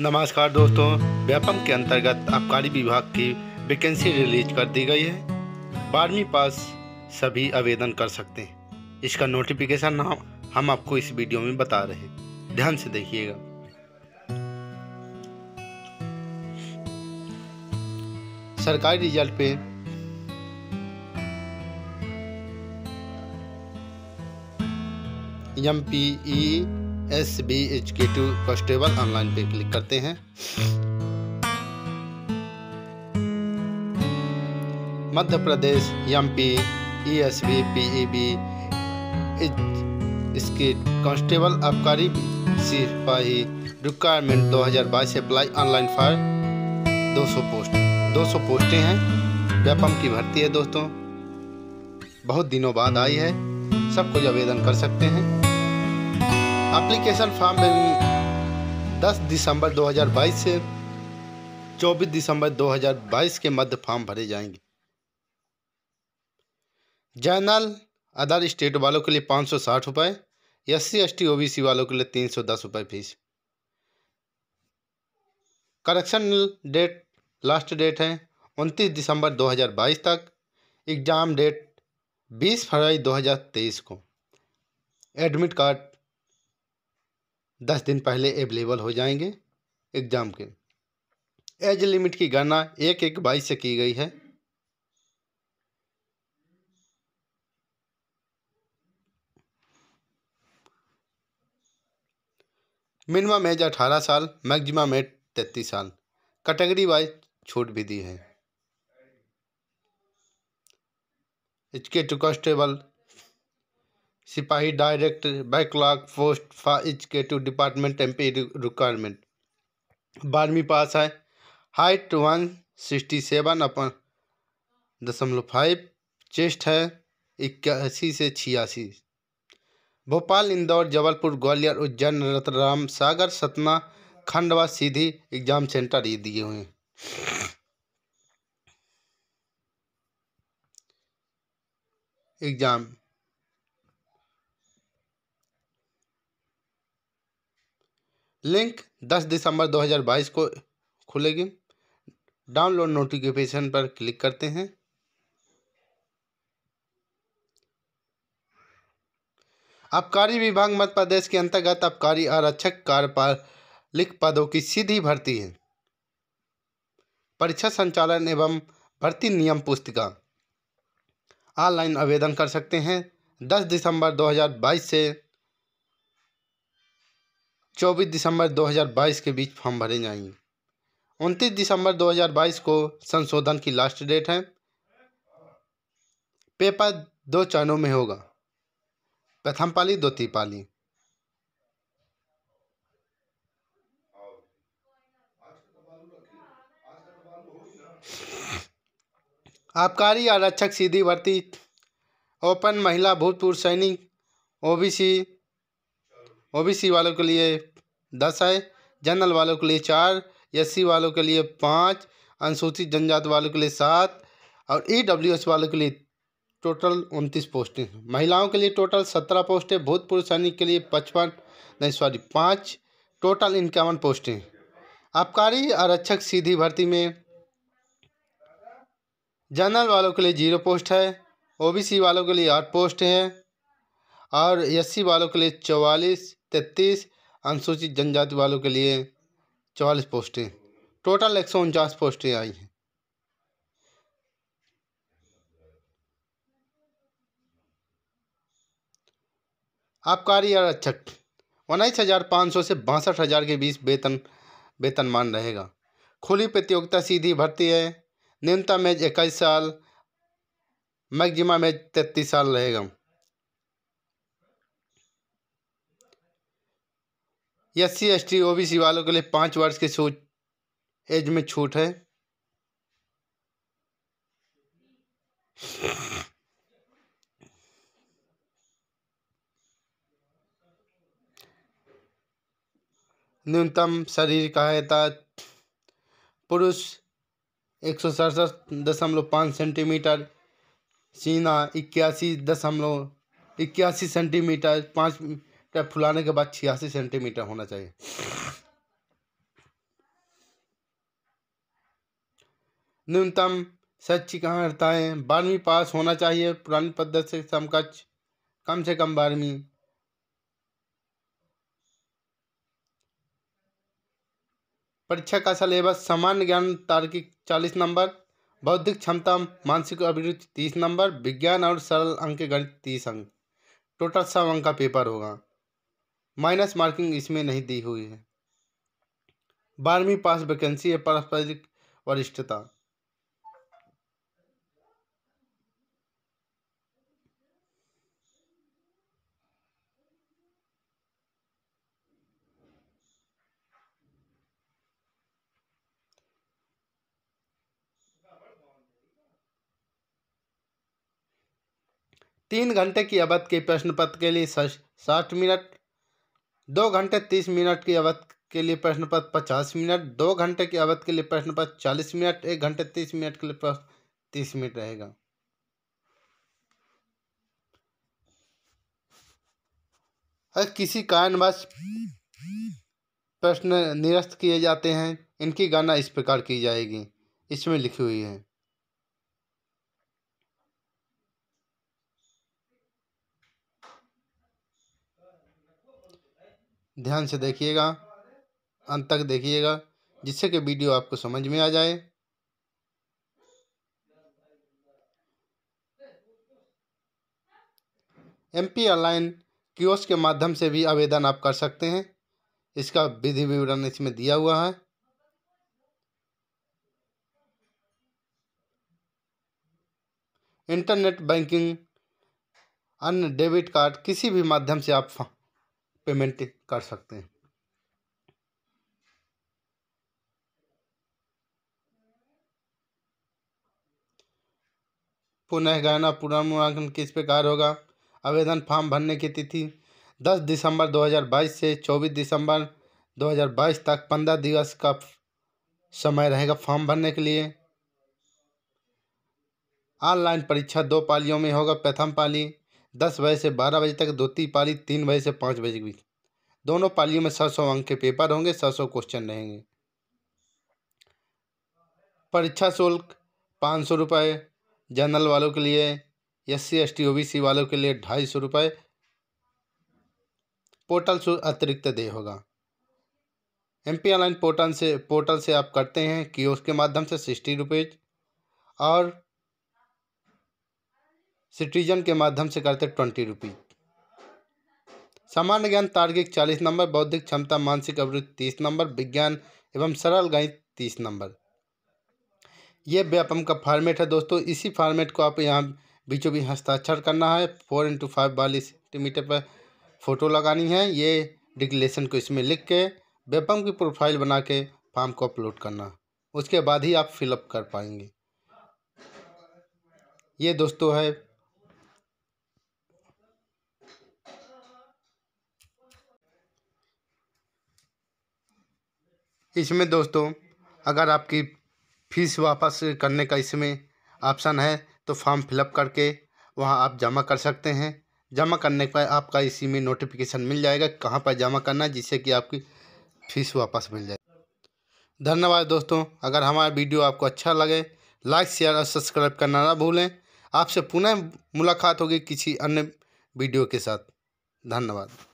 नमस्कार दोस्तों व्यापम के अंतर्गत आबकारी विभाग की वैकेंसी रिलीज कर दी गई है बारहवीं पास सभी आवेदन कर सकते हैं इसका नोटिफिकेशन नाम हम आपको इस वीडियो में बता रहे हैं ध्यान से देखिएगा सरकारी रिजल्ट पे M P E S B two constable online पे क्लिक करते हैं Madhya Pradesh M P E S B P E B इसके कांस्टेबल आबकारी सिपाही रिक्वायरमेंट 2022 से अप्लाई ऑनलाइन फॉर 200 पोस्ट 200 पोस्टें हैं व्यापम की भर्ती है दोस्तों बहुत दिनों बाद आई है सब कुछ आवेदन कर सकते हैं एप्लीकेशन फॉर्म में भी 10 दिसंबर 2022 से 24 दिसंबर 2022 के मध्य फॉर्म भरे जाएंगे जनरल अदर स्टेट वालों के लिए पाँच सौ साठ रुपये S C S T O B C वालों के लिए तीन सौ दस रुपये fees correction date last date है उनतीस दिसंबर दो हज़ार बाईस तक एग्ज़ाम डेट बीस फरवरी दो हज़ार तेईस को एडमिट कार्ड दस दिन पहले अवेलेबल हो जाएंगे एग्ज़ाम के एज लिमिट की गणना एक एक बाईस से की गई है मिनिमम एज अठारह साल मैक्सिमम एज तैतीस साल कैटेगरी वाइज छूट भी दी है इसके टू कॉन्स्टेबल सिपाही direct backlog post for educative department M P requirement बारहवीं पास है हाइट वन सिक्सटी सेवन अपन दशमलव फाइव चेस्ट है इक्यासी से छियासी भोपाल इंदौर जबलपुर ग्वालियर उज्जैन रतराम सागर सतना खंडवा सीधी एग्जाम सेंटर ये दिए हुए एग्जाम लिंक 10 दिसंबर 2022 को खुलेगी डाउनलोड नोटिफिकेशन पर क्लिक करते हैं आबकारी विभाग मध्य प्रदेश के अंतर्गत आबकारी आरक्षक कार्यपालिक पदों की सीधी भर्ती है परीक्षा संचालन एवं भर्ती नियम पुस्तिका ऑनलाइन आवेदन कर सकते हैं 10 दिसंबर 2022 से चौबीस दिसंबर 2022 के बीच फॉर्म भरे जाएंगे उनतीस दिसंबर 2022 को संशोधन की लास्ट डेट है पेपर दो चरणों में होगा प्रथम पाली द्वितीय पाली आबकारी आरक्षक सीधी भर्ती ओपन महिला भूतपूर्व सैनिक ओबीसी ओबीसी वालों के लिए दस है जनरल वालों के लिए चार एस वालों के लिए पाँच अनुसूचित जनजाति वालों के लिए सात और ई वालों के लिए टोटल उनतीस पोस्टें महिलाओं के लिए टोटल सत्रह पोस्टें भूतपूर्व सैनिक के लिए पचपन नहीं सॉरी पाँच टोटल इक्यावन पोस्टें आबकारी आरक्षक सीधी भर्ती में जनरल वालों के लिए जीरो पोस्ट है ओबीसी वालों के लिए आठ पोस्ट हैं और एससी वालों के लिए चौवालीस तैतीस अनुसूचित जनजाति वालों के लिए चवालीस पोस्टें टोटल एक सौ उनचास पोस्टें आई हैं आबकारी आरक्षक उन्नीस हज़ार पाँच सौ से बासठ हज़ार के बीच वेतन वेतनमान रहेगा खुली प्रतियोगिता सीधी भर्ती है न्यूनतम एज इक्कीस साल मैक्सिमम एज तैतीस साल रहेगा S C S T O B C वालों के लिए पाँच वर्ष के सोच एज में छूट है न्यूनतम शरीर का सहायता पुरुष एक सौ सड़सठ दशमलव पाँच सेंटीमीटर सीना इक्यासी दशमलव इक्यासी सेंटीमीटर पाँच या फुलाने के बाद छियासी सेंटीमीटर होना चाहिए न्यूनतम शैक्षिक अर्हताएं बारहवीं पास होना चाहिए पुरानी पद्धति से समकक्ष कम से कम बारहवीं परीक्षा का सिलेबस सामान्य ज्ञान तार्किक चालीस नंबर बौद्धिक क्षमता मानसिक अभिरुचि तीस नंबर विज्ञान और सरल अंक गणित तीस अंक टोटल सब अंक का पेपर होगा माइनस मार्किंग इसमें नहीं दी हुई है बारहवीं पास वैकेंसी है पारस्परिक वरिष्ठता तीन घंटे की अवध के प्रश्न पत्र के लिए साठ मिनट दो घंटे तीस मिनट की अवधि के लिए प्रश्न पत्र पचास मिनट दो घंटे की अवधि के लिए प्रश्न पत्र चालीस मिनट एक घंटे तीस मिनट के लिए प्रश्न तीस मिनट रहेगा अगर किसी कारणवश प्रश्न निरस्त किए जाते हैं इनकी गणना इस प्रकार की जाएगी इसमें लिखी हुई है ध्यान से देखिएगा अंत तक देखिएगा जिससे कि वीडियो आपको समझ में आ जाए एम पी ऑनलाइन क्यूएस के माध्यम से भी आवेदन आप कर सकते हैं इसका विधि विवरण इसमें दिया हुआ है इंटरनेट बैंकिंग अन्य डेबिट कार्ड किसी भी माध्यम से आप पेमेंट कर सकते हैं पुनः गणना पुनर्मूल्यांकन किस प्रकार होगा आवेदन फॉर्म भरने की तिथि 10 दिसंबर 2022 से 24 दिसंबर 2022 तक 15 दिवस का समय रहेगा फॉर्म भरने के लिए ऑनलाइन परीक्षा दो पालियों में होगा प्रथम पाली दस बजे से बारह बजे तक द्वितीय पाली तीन बजे से पाँच बजे के बीच दोनों पालियों में सात सौ अंक के पेपर होंगे सात सौ क्वेश्चन रहेंगे परीक्षा शुल्क पाँच सौ रुपये जनरल वालों के लिए S C S T O B C वालों के लिए ढाई सौ रुपये पोर्टल शुल्क अतिरिक्त दे होगा एम पी ऑनलाइन पोर्टल से पोर्टल से आप करते हैं कि उसके माध्यम से सिक्सटी रुपीज और सिटीजन के माध्यम से करते ट्वेंटी रुपीज सामान्य ज्ञान तार्किक चालीस नंबर बौद्धिक क्षमता मानसिक अवरुद्ध तीस नंबर विज्ञान एवं सरल गणित तीस नंबर ये व्यापम का फॉर्मेट है दोस्तों इसी फॉर्मेट को आप यहाँ बीचों बीच हस्ताक्षर करना है फोर इंटू फाइव वाली सेंटीमीटर पर फ़ोटो लगानी है ये डिक्लेशन को इसमें लिख के व्यापम की प्रोफाइल बना के फॉर्म को अपलोड करना है उसके बाद ही आप फिलअप कर पाएंगे ये दोस्तों है इसमें दोस्तों अगर आपकी फ़ीस वापस करने का इसमें ऑप्शन है तो फॉर्म फिलअप करके वहाँ आप जमा कर सकते हैं जमा करने पर आपका इसी में नोटिफिकेशन मिल जाएगा कहाँ पर जमा करना है जिससे कि आपकी फ़ीस वापस मिल जाए धन्यवाद दोस्तों अगर हमारा वीडियो आपको अच्छा लगे लाइक शेयर और सब्सक्राइब करना ना भूलें आपसे पुनः मुलाकात होगी किसी अन्य वीडियो के साथ धन्यवाद